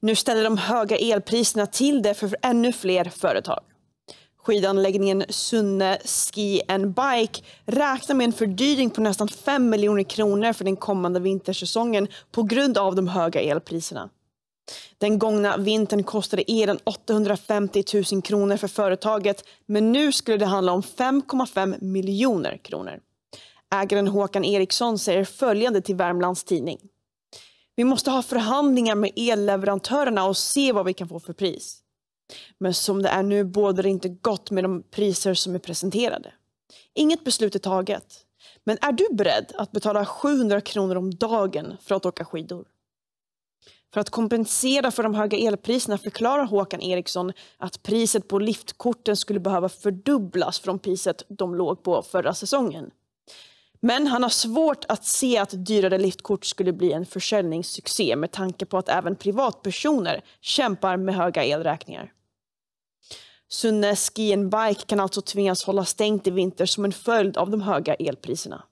Nu ställer de höga elpriserna till det för ännu fler företag. Skidanläggningen Sunne Ski and Bike räknar med en fördyring på nästan 5 miljoner kronor för den kommande vintersäsongen på grund av de höga elpriserna. Den gångna vintern kostade elen 850 000 kronor för företaget men nu skulle det handla om 5,5 miljoner kronor. Ägaren Håkan Eriksson säger följande till Värmlands Tidning. Vi måste ha förhandlingar med elleverantörerna och se vad vi kan få för pris. Men som det är nu bådar det inte gott med de priser som är presenterade. Inget beslut är taget. Men är du beredd att betala 700 kronor om dagen för att åka skidor? För att kompensera för de höga elpriserna förklarar Håkan Eriksson att priset på liftkorten skulle behöva fördubblas från priset de låg på förra säsongen. Men han har svårt att se att dyrare liftkort skulle bli en försäljningssuccé med tanke på att även privatpersoner kämpar med höga elräkningar. Sunne Ski Bike kan alltså tvingas hålla stängt i vinter som en följd av de höga elpriserna.